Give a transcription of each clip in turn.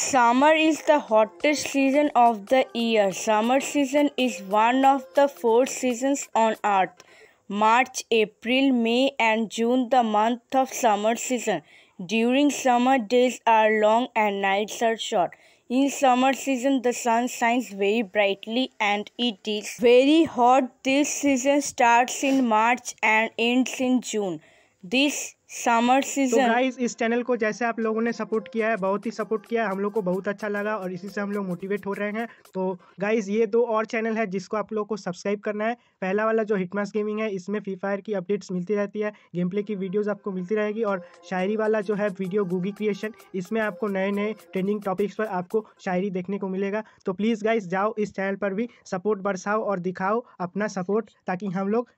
Summer is the hottest season of the year. Summer season is one of the four seasons on earth. March, April, May and June the month of summer season. During summer days are long and nights are short. In summer season the sun shines very brightly and it is very hot. This season starts in March and ends in June. This summer season तो guys इस channel को जैसे आप लोगों ने support किया है बहुत ही सपोर्ट किया है हम लोग को बहुत अच्छा लगा और इसी से हम लोग मोटिवेट हो रहे हैं तो गाइस ये दो और चैनल है जिसको आप लोग को सब्सक्राइब करना है पहला वाला जो हिटमास गेमिंग है इसमें फ्री फायर की अपडेट्स मिलती रहती है गेम प्ले की वीडियोज़ आपको मिलती रहेगी और शायरी वाला जो है वीडियो गूगी क्रिएशन इसमें आपको नए नए ट्रेंडिंग टॉपिक्स पर आपको शायरी देखने को मिलेगा तो प्लीज़ गाइज जाओ इस चैनल पर भी सपोर्ट बरसाओ और दिखाओ अपना सपोर्ट ताकि हम लोग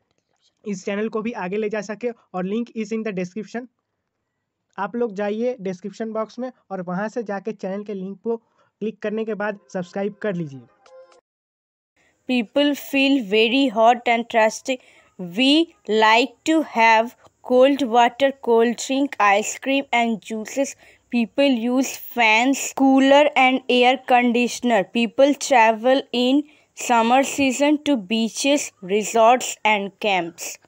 इस चैनल को भी आगे ले जा सके और link is in the description आप लोग जाइए डिस्क्रिप्शन बॉक्स में और वहाँ से जाके चैनल के लिंक को क्लिक करने के बाद सब्सक्राइब कर लीजिए people feel very hot and thirsty. We like to have cold water, cold drink, ice cream, and juices. People use fans, cooler, and air conditioner. People travel in summer season to beaches, resorts, and camps.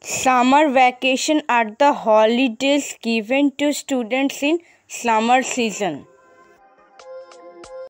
Summer vacation are the holidays given to students in summer season.